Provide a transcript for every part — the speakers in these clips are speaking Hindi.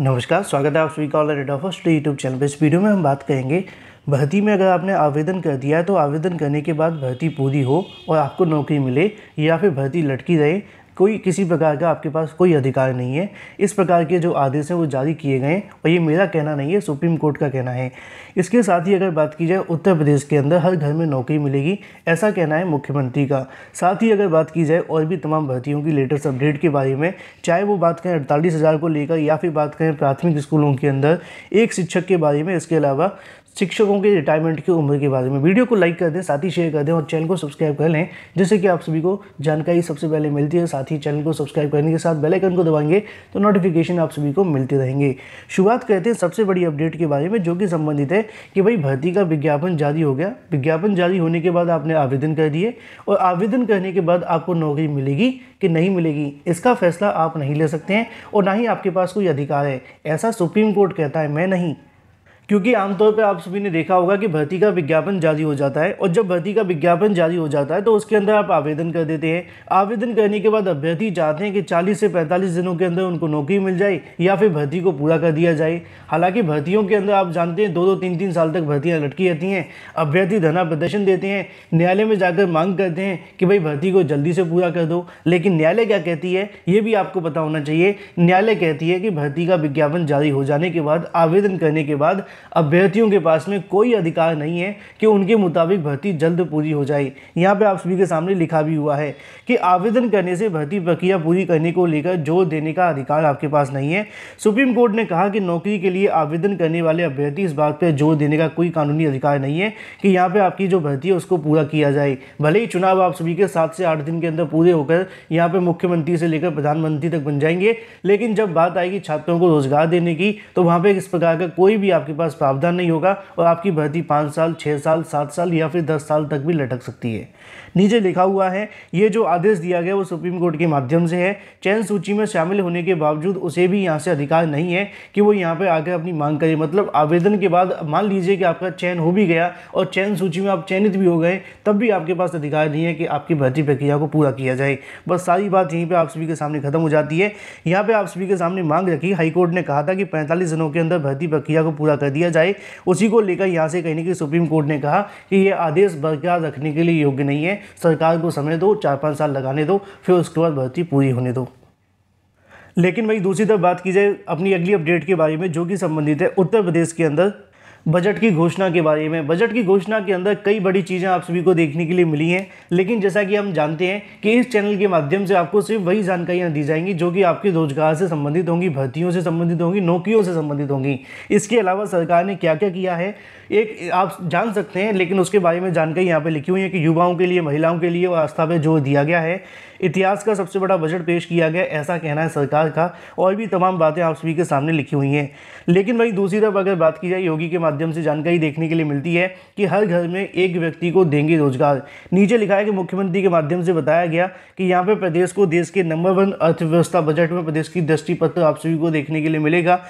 नमस्कार स्वागत है आप सभी का ऑल ऑफ यूट्यूब चैनल पर इस वीडियो में हम बात करेंगे भर्ती में अगर आपने आवेदन कर दिया है तो आवेदन करने के बाद भर्ती पूरी हो और आपको नौकरी मिले या फिर भर्ती लटकी रहे कोई किसी प्रकार का आपके पास कोई अधिकार नहीं है इस प्रकार के जो आदेश हैं वो जारी किए गए हैं और ये मेरा कहना नहीं है सुप्रीम कोर्ट का कहना है इसके साथ ही अगर बात की जाए उत्तर प्रदेश के अंदर हर घर में नौकरी मिलेगी ऐसा कहना है मुख्यमंत्री का साथ ही अगर बात की जाए और भी तमाम भर्तियों की लेटेस्ट अपडेट के बारे में चाहे वो बात करें अड़तालीस को लेकर या फिर बात करें प्राथमिक स्कूलों के अंदर एक शिक्षक के बारे में इसके अलावा शिक्षकों के रिटायरमेंट की उम्र के बारे में वीडियो को लाइक कर दें साथ ही शेयर कर दें और चैनल को सब्सक्राइब कर लें जिससे कि आप सभी को जानकारी सबसे पहले मिलती है साथ ही चैनल को सब्सक्राइब करने के साथ बेलाइकन को दबाएंगे तो नोटिफिकेशन आप सभी को मिलते रहेंगे शुरुआत करते हैं सबसे बड़ी अपडेट के बारे में जो कि संबंधित है कि भाई भर्ती का विज्ञापन जारी हो गया विज्ञापन जारी होने के बाद आपने आवेदन कर दिए और आवेदन करने के बाद आपको नौकरी मिलेगी कि नहीं मिलेगी इसका फैसला आप नहीं ले सकते हैं और ना ही आपके पास कोई अधिकार है ऐसा सुप्रीम कोर्ट कहता है मैं नहीं क्योंकि आमतौर पर आप सभी ने देखा होगा कि भर्ती का विज्ञापन जारी हो जाता है और जब भर्ती का विज्ञापन जारी हो जाता है तो उसके अंदर आप आवेदन कर देते हैं आवेदन करने के बाद अभ्यर्थी चाहते हैं कि 40 से 45 दिनों के अंदर उनको नौकरी मिल जाए या फिर भर्ती को पूरा कर दिया जाए हालांकि भर्तियों के अंदर आप जानते हैं दो दो तीन तीन साल तक भर्तियाँ लटकी रहती हैं अभ्यर्थी धना प्रदर्शन देते हैं न्यायालय में जाकर मांग करते हैं कि भाई भर्ती को जल्दी से पूरा कर दो लेकिन न्यायालय क्या कहती है ये भी आपको पता होना चाहिए न्यायालय कहती है कि भर्ती का विज्ञापन जारी हो जाने के बाद आवेदन करने के बाद अभ्यर्थियों के पास में कोई अधिकार नहीं है कि उनके मुताबिक भर्ती जल्द पूरी हो जाए यहाँ पे आप सभी के सामने लिखा भी हुआ है कि आवेदन करने से भर्ती प्रक्रिया पूरी करने को लेकर जोर देने का अधिकार आपके पास नहीं है सुप्रीम कोर्ट ने कहा कि नौकरी के लिए आवेदन करने वाले अभ्यर्थी इस बात पर जोर देने का कोई कानूनी अधिकार नहीं है कि यहाँ पर आपकी जो भर्ती है उसको पूरा किया जाए भले ही चुनाव आप सभी के सात से आठ दिन के अंदर पूरे होकर यहाँ पर मुख्यमंत्री से लेकर प्रधानमंत्री तक बन जाएंगे लेकिन जब बात आएगी छात्रों को रोजगार देने की तो वहाँ पर इस प्रकार का कोई भी आपके पास पास प्रावधान नहीं होगा और आपकी भर्ती पाँच साल छः साल सात साल या फिर दस साल तक भी लटक सकती है नीचे लिखा हुआ है ये जो आदेश दिया गया वो सुप्रीम कोर्ट के माध्यम से है चयन सूची में शामिल होने के बावजूद उसे भी यहाँ से अधिकार नहीं है कि वो यहाँ पर आकर अपनी मांग करे मतलब आवेदन के बाद मान लीजिए कि आपका चयन हो भी गया और चयन सूची में आप चयनित भी हो गए तब भी आपके पास अधिकार नहीं है कि आपकी भर्ती प्रक्रिया को पूरा किया जाए बस सारी बात यहीं पर आप सभी के सामने खत्म हो जाती है यहाँ पर आप सभी के सामने मांग रखी हाईकोर्ट ने कहा था कि पैंतालीस दिनों के अंदर भर्ती प्रक्रिया को पूरा कर दिया जाए उसी को लेकर यहाँ से कहीं ना सुप्रीम कोर्ट ने कहा कि ये आदेश बरकरार रखने के लिए योग्य नहीं है सरकार को समय दो चार पाँच साल लगाने दो फिर उसके बाद भर्ती पूरी होने दो लेकिन वही दूसरी तरफ बात की जाए अपनी अगली अपडेट के बारे में जो कि संबंधित है उत्तर प्रदेश के अंदर बजट की घोषणा के बारे में बजट की घोषणा के अंदर कई बड़ी चीज़ें आप सभी को देखने के लिए मिली हैं लेकिन जैसा कि हम जानते हैं कि इस चैनल के माध्यम से आपको सिर्फ वही जानकारियां दी जाएंगी जो कि आपके रोजगार से संबंधित होंगी भर्तियों से संबंधित होंगी नौकरियों से संबंधित होंगी इसके अलावा सरकार ने क्या क्या किया है एक आप जान सकते हैं लेकिन उसके बारे में जानकारी यहाँ पर लिखी हुई है कि युवाओं के लिए महिलाओं के लिए और आस्था पर जोर दिया गया है इतिहास का सबसे बड़ा बजट पेश किया गया ऐसा कहना है सरकार का और भी तमाम बातें आप सभी के सामने लिखी हुई हैं लेकिन भाई दूसरी तरफ अगर बात की जाए योगी के माध्यम से जानकारी देखने के लिए मिलती है कि हर घर में एक व्यक्ति को देंगे रोजगार नीचे लिखा है कि मुख्यमंत्री के माध्यम से बताया गया कि यहाँ पर प्रदेश को देश के नंबर वन अर्थव्यवस्था बजट में प्रदेश की दृष्टि पत्र आप सभी को देखने के लिए मिलेगा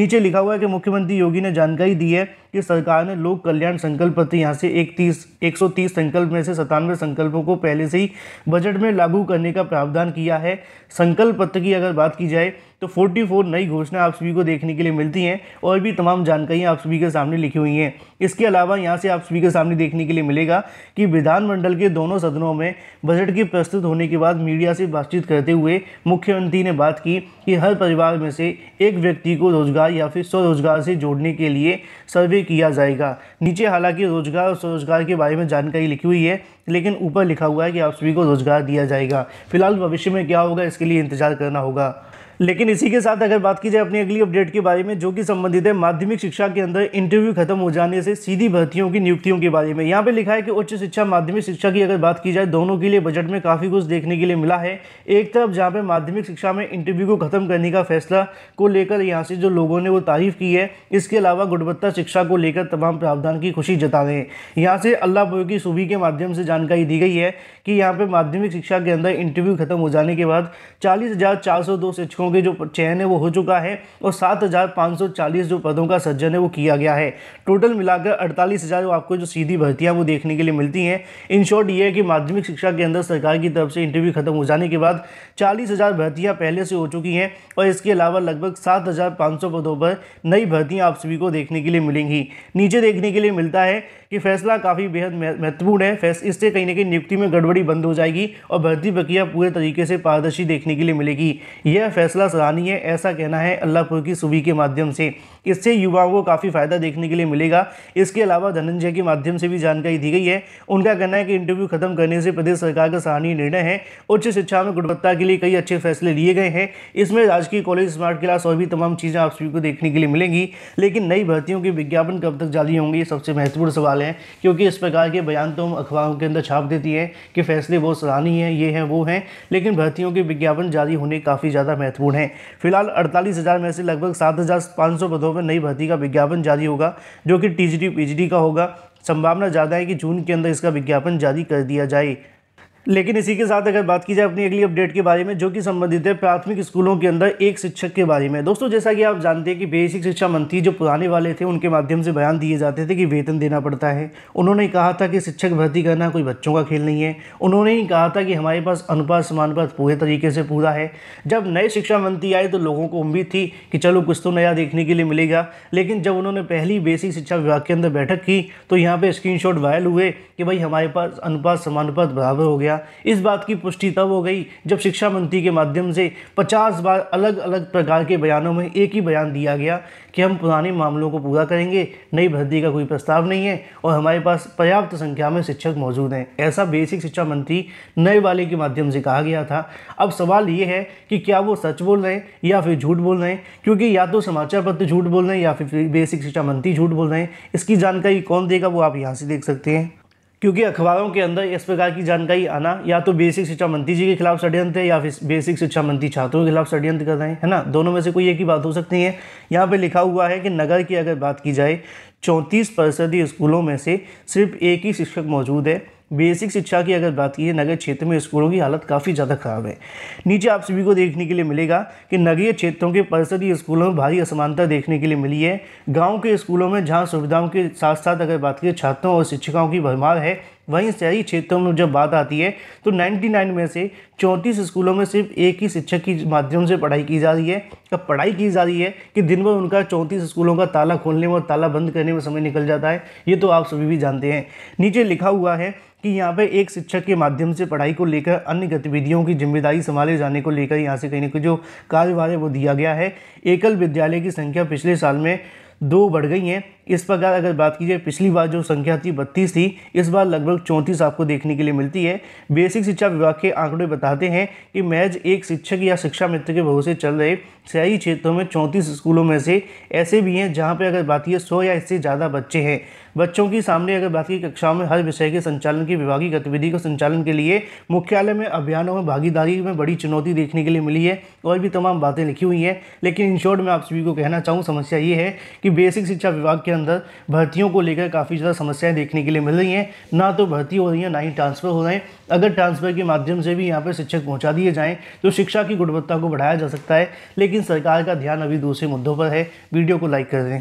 नीचे लिखा हुआ है कि मुख्यमंत्री योगी ने जानकारी दी है कि सरकार ने लोक कल्याण संकल्प प्रति यहाँ से एक तीस एक सौ तीस संकल्प में से सतानवे संकल्पों को पहले से ही बजट में लागू करने का प्रावधान किया है संकल्प पत्र की अगर बात की जाए तो 44 नई घोषणा आप सभी को देखने के लिए मिलती हैं और भी तमाम जानकारियाँ आप सभी के सामने लिखी हुई हैं इसके अलावा यहाँ से आप सभी के सामने देखने के लिए मिलेगा कि विधानमंडल के दोनों सदनों में बजट के प्रस्तुत होने के बाद मीडिया से बातचीत करते हुए मुख्यमंत्री ने बात की कि हर परिवार में से एक व्यक्ति को रोजगार या फिर स्वरोजगार से जोड़ने के लिए सर्वे भी किया जाएगा नीचे हालांकि रोजगार और स्वरोजगार के बारे में जानकारी लिखी हुई है लेकिन ऊपर लिखा हुआ है कि आप सभी को रोजगार दिया जाएगा फिलहाल भविष्य में क्या होगा इसके लिए इंतजार करना होगा लेकिन इसी के साथ अगर बात की जाए अपनी अगली अपडेट के बारे में जो कि संबंधित है माध्यमिक शिक्षा के अंदर इंटरव्यू खत्म हो जाने से सीधी भर्तियों की नियुक्तियों के बारे में यहाँ पे लिखा है कि उच्च शिक्षा माध्यमिक शिक्षा की अगर बात की जाए दोनों के लिए बजट में काफ़ी कुछ देखने के लिए मिला है एक तरफ जहाँ पे माध्यमिक शिक्षा में इंटरव्यू को खत्म करने का फैसला को लेकर यहाँ से जो लोगों ने वो तारीफ की है इसके अलावा गुणवत्ता शिक्षा को लेकर तमाम प्रावधान की खुशी जता रहे हैं यहाँ से अल्लाह की सूबी के माध्यम से जानकारी दी गई है कि यहाँ पर माध्यमिक शिक्षा के अंदर इंटरव्यू खत्म हो जाने के बाद चालीस शिक्षकों पदों के जो चयन है वो हो चुका है और सात जो पदों का सज्जन है वो किया गया है टोटल मिलाकर अड़तालीस हज़ार आपको जो सीधी भर्तियाँ वो देखने के लिए मिलती हैं इन शॉर्ट ये है कि माध्यमिक शिक्षा के अंदर सरकार की तरफ से इंटरव्यू खत्म हो जाने के बाद चालीस हज़ार पहले से हो चुकी हैं और इसके अलावा लगभग सात हज़ार सौ पदों पर नई भर्तियाँ आप सभी को देखने के लिए मिलेंगी नीचे देखने के लिए मिलता है कि फैसला काफ़ी बेहद महत्वपूर्ण है फैस इससे कहीं ना कहीं नियुक्ति में गड़बड़ी बंद हो जाएगी और भर्ती प्रक्रिया पूरे तरीके से पारदर्शी देखने के लिए मिलेगी यह फैसला सराहनीय ऐसा कहना है अल्लाहपुर की सूबी के माध्यम से इससे युवाओं को काफ़ी फ़ायदा देखने के लिए मिलेगा इसके अलावा धनंजय के माध्यम से भी जानकारी दी गई है उनका कहना है कि इंटरव्यू खत्म करने से प्रदेश सरकार का सराहनीय निर्णय है उच्च शिक्षा में गुणवत्ता के लिए कई अच्छे फैसले लिए गए हैं इसमें राजकीय कॉलेज स्मार्ट क्लास और भी तमाम चीज़ें आप सभी को देखने के लिए मिलेंगी लेकिन नई भर्तियों के विज्ञापन कब तक जारी होंगे ये सबसे महत्वपूर्ण सवाल है क्योंकि इस प्रकार के बयान तो हम अखबारों के अंदर छाप देती है कि फैसले बहुत सराहनीय हैं ये हैं वो हैं लेकिन भर्तियों के विज्ञापन जारी होने काफ़ी ज़्यादा महत्वपूर्ण है फिलहाल अड़तालीस हज़ार में से लगभग सात हज़ार पाँच सौ पदों पर नई भर्ती का विज्ञापन जारी होगा जो कि टी जी का होगा संभावना ज़्यादा है कि जून के अंदर इसका विज्ञापन जारी कर दिया जाए लेकिन इसी के साथ अगर बात की जाए अपनी अगली अपडेट के बारे में जो कि संबंधित है प्राथमिक स्कूलों के अंदर एक शिक्षक के बारे में दोस्तों जैसा कि आप जानते हैं कि बेसिक शिक्षा मंत्री जो पुराने वाले थे उनके माध्यम से बयान दिए जाते थे कि वेतन देना पड़ता है उन्होंने कहा था कि शिक्षक भर्ती करना कोई बच्चों का खेल नहीं है उन्होंने ही कहा था कि हमारे पास अनुपात समानुपात पूरे तरीके से पूरा है जब नए शिक्षा मंत्री आए तो लोगों को उम्मीद थी कि चलो कुछ तो नया देखने के लिए मिलेगा लेकिन जब उन्होंने पहली बेसिक शिक्षा विभाग के अंदर बैठक की तो यहाँ पर स्क्रीन वायरल हुए कि भाई हमारे पास अनुपात समानुपात बराबर हो गया गया इस बात की पुष्टि तब हो गई जब शिक्षा मंत्री के माध्यम से 50 बार अलग अलग प्रकार के बयानों में एक ही बयान दिया गया कि हम पुराने मामलों को पूरा करेंगे नई भर्ती का कोई प्रस्ताव नहीं है और हमारे पास पर्याप्त संख्या में शिक्षक मौजूद हैं ऐसा बेसिक शिक्षा मंत्री नए वाले के माध्यम से कहा गया था अब सवाल ये है कि क्या वो सच बोल रहे हैं या फिर झूठ बोल रहे हैं क्योंकि या तो समाचार पत्र झूठ बोल रहे हैं या फिर बेसिक शिक्षा मंत्री झूठ बोल रहे हैं इसकी जानकारी कौन देगा वो आप यहाँ से देख सकते हैं क्योंकि अखबारों के अंदर इस प्रकार की जानकारी आना या तो बेसिक शिक्षा मंत्री जी के खिलाफ षड्यंत्र है या फिर बेसिक शिक्षा मंत्री छात्रों के खिलाफ षड्यंत्र कर रहे हैं है ना दोनों में से कोई एक ही बात हो सकती है यहाँ पे लिखा हुआ है कि नगर की अगर बात की जाए चौंतीस परसदी स्कूलों में से सिर्फ एक ही शिक्षक मौजूद है बेसिक शिक्षा की अगर बात की है नगर क्षेत्र में स्कूलों की हालत काफ़ी ज़्यादा ख़राब है नीचे आप सभी को देखने के लिए मिलेगा कि नगरीय क्षेत्रों के परिषदीय स्कूलों में भारी असमानता देखने के लिए मिली है गाँव के स्कूलों में जहाँ सुविधाओं के साथ साथ अगर बात की छात्रों और शिक्षिकाओं की भरमार है वहीं शहरी क्षेत्रों में जब बात आती है तो 99 में से चौंतीस स्कूलों में सिर्फ एक ही शिक्षक की माध्यम से पढ़ाई की जा रही है अब पढ़ाई की जा रही है कि दिन भर उनका चौंतीस स्कूलों का ताला खोलने में और ताला बंद करने में समय निकल जाता है ये तो आप सभी भी जानते हैं नीचे लिखा हुआ है कि यहाँ पे एक शिक्षक के माध्यम से पढ़ाई को लेकर अन्य गतिविधियों की जिम्मेदारी संभाले जाने को लेकर यहाँ से कहीं ना कहीं जो कार्यभार है वो दिया गया है एकल विद्यालय की संख्या पिछले साल में दो बढ़ गई हैं इस प्रकार अगर बात की जाए पिछली बार जो संख्या थी बत्तीस थी इस बार लगभग चौंतीस आपको देखने के लिए मिलती है बेसिक शिक्षा विभाग के आंकड़े बताते हैं कि मैज एक शिक्षक या शिक्षा मित्र के भरोसे चल रहे शहरी क्षेत्रों में चौंतीस स्कूलों में से ऐसे भी हैं जहाँ पर अगर बात की सौ या इससे ज़्यादा बच्चे हैं बच्चों के सामने अगर बात की कक्षाओं में हर विषय के संचालन की विभागीय गतिविधि को संचालन के लिए मुख्यालय में अभियानों में भागीदारी में बड़ी चुनौती देखने के लिए मिली है और भी तमाम बातें लिखी हुई हैं लेकिन इन शॉर्ट मैं आप सभी को कहना चाहूँ समस्या ये है कि बेसिक शिक्षा विभाग के अंदर भर्तियों को लेकर काफ़ी ज़्यादा समस्याएं देखने के लिए मिल रही हैं ना तो भर्ती हो रही है ना ही ट्रांसफ़र हो रहे हैं अगर ट्रांसफ़र के माध्यम से भी यहाँ पर शिक्षक पहुँचा दिए जाएँ तो शिक्षा की गुणवत्ता को बढ़ाया जा सकता है लेकिन सरकार का ध्यान अभी दूसरे मुद्दों पर है वीडियो को लाइक कर दें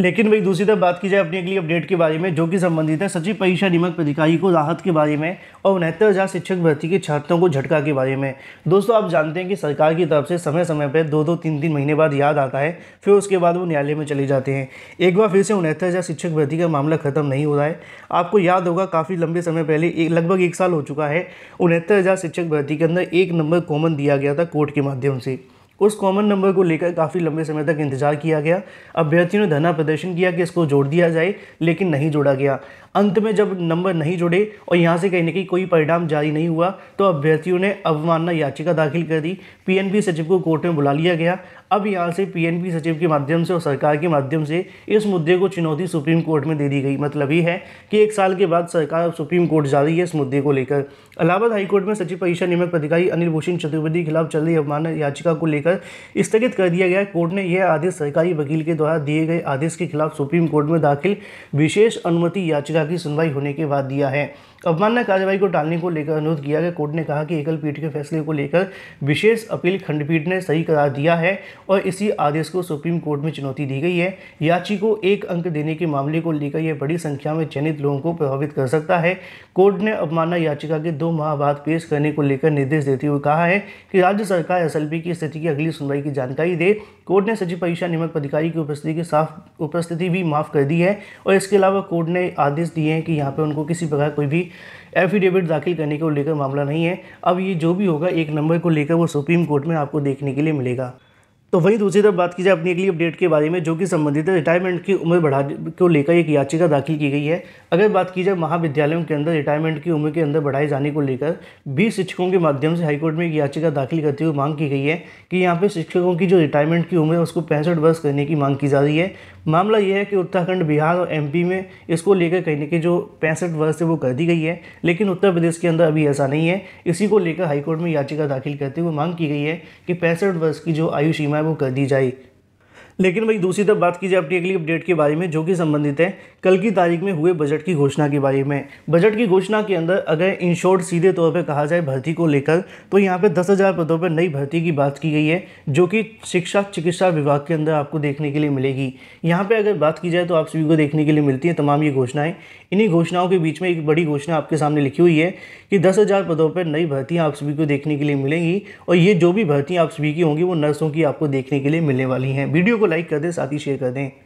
लेकिन भाई दूसरी तरफ बात की जाए अपनी अगली अपडेट के बारे में जो कि संबंधित है सचिव परीक्षा नियमक अधिकारी को राहत के बारे में और उनहत्तर हज़ार शिक्षक भर्ती के छात्रों को झटका के बारे में दोस्तों आप जानते हैं कि सरकार की तरफ से समय समय पर दो दो तीन तीन महीने बाद याद आता है फिर उसके बाद वो न्यायालय में चले जाते हैं एक बार फिर से उनहत्तर हज़ार शिक्षक भर्ती का मामला ख़त्म नहीं हो रहा है आपको याद होगा काफ़ी लंबे समय पहले लगभग एक साल हो चुका है उनहत्तर हज़ार शिक्षक भर्ती के अंदर एक नंबर कॉमन दिया गया था कोर्ट के माध्यम से उस कॉमन नंबर को लेकर काफ़ी लंबे समय तक इंतजार किया गया अभ्यर्थियों ने धरना प्रदर्शन किया कि इसको जोड़ दिया जाए लेकिन नहीं जोड़ा गया अंत में जब नंबर नहीं जुड़े और यहाँ से कहीं ना कहीं कोई परिणाम जारी नहीं हुआ तो अभ्यर्थियों ने अवमानना याचिका दाखिल कर दी पी सचिव को कोर्ट में बुला लिया गया अब यहाँ से पी सचिव के माध्यम से और सरकार के माध्यम से इस मुद्दे को चुनौती सुप्रीम कोर्ट में दे दी गई मतलब ये है कि एक साल के बाद सरकार सुप्रीम कोर्ट जा रही है इस मुद्दे को लेकर इलाहाबाद हाईकोर्ट में सचिव परीक्षा नियमक अधिकारी अनिल भूषण चतुर्वेदी के खिलाफ चल रही अवमानना याचिका को लेकर स्थगित कर दिया गया कोर्ट ने यह आदेश सरकारी वकील के द्वारा दिए गए आदेश के खिलाफ सुप्रीम कोर्ट में दाखिल विशेष अनुमति याचिका याचिका की सुनवाई होने के बाद दिया है अवमानना कार्यवाही को टालने को लेकर अनुरोध किया गया कोर्ट ने कहा कि एकल पीठ के फैसले को लेकर विशेष अपील खंडपीठ ने सही करार दिया है और इसी आदेश को सुप्रीम कोर्ट में चुनौती दी गई है याची को एक अंक देने के मामले को लेकर यह बड़ी संख्या में चयनित लोगों को प्रभावित कर सकता है कोर्ट ने अवमानना याचिका के दो माह बाद पेश करने को लेकर निर्देश देते हुए कहा है कि राज्य सरकार एस की स्थिति की अगली सुनवाई की जानकारी दे कोर्ट ने सचिव परीक्षा नियमक अधिकारी की उपस्थिति की साफ उपस्थिति भी माफ कर दी है और इसके अलावा कोर्ट ने आदेश दिए हैं कि यहाँ पे उनको किसी प्रकार कोई भी एफिडेविट दाखिल करने को लेकर मामला नहीं है अब ये जो भी होगा एक नंबर को लेकर वो सुप्रीम कोर्ट में आपको देखने के लिए मिलेगा तो वहीं दूसरी तरफ बात की जाए अपनी अगली अपडेट के बारे में जो कि संबंधित है रिटायरमेंट की उम्र बढ़ाने को लेकर एक याचिका दाखिल की गई है अगर बात की जाए महाविद्यालयों के अंदर रिटायरमेंट की उम्र के अंदर बढ़ाए जाने को लेकर बीस शिक्षकों के माध्यम से हाईकोर्ट में एक याचिका दाखिल करते हुए मांग की गई है कि यहाँ पर शिक्षकों की जो रिटायरमेंट की उम्र है उसको पैंसठ वर्ष करने की मांग की जा रही है मामला यह है कि उत्तराखंड बिहार और एम में इसको लेकर कहने की जो पैंसठ वर्ष है वो कर दी गई है लेकिन उत्तर प्रदेश के अंदर अभी ऐसा नहीं है इसी को लेकर हाईकोर्ट में याचिका दाखिल करते हुए मांग की गई है कि पैंसठ वर्ष की जो आयु सीमा लागू कर दी जाए लेकिन भाई दूसरी तरफ बात की जाए अपनी अगली अपडेट के बारे में जो कि संबंधित है कल की तारीख में हुए बजट की घोषणा के बारे में बजट की घोषणा के अंदर अगर इन शॉर्ट सीधे तौर पर कहा जाए भर्ती को लेकर तो यहाँ पे दस हज़ार पदों पर नई भर्ती की बात की गई है जो कि शिक्षा चिकित्सा विभाग के अंदर आपको देखने के लिए मिलेगी यहाँ पे अगर बात की जाए तो आप सभी को देखने के लिए मिलती है तमाम ये घोषणाएँ इन्हीं घोषणाओं के बीच में एक बड़ी घोषणा आपके सामने लिखी हुई है कि दस हज़ार पदों पर नई भर्तियाँ आप सभी को देखने के लिए मिलेंगी और ये जो भी भर्तियाँ आप सभी की होंगी वो नर्सों की आपको देखने के लिए मिलने वाली हैं वीडियो को लाइक कर दें साथ ही शेयर कर दें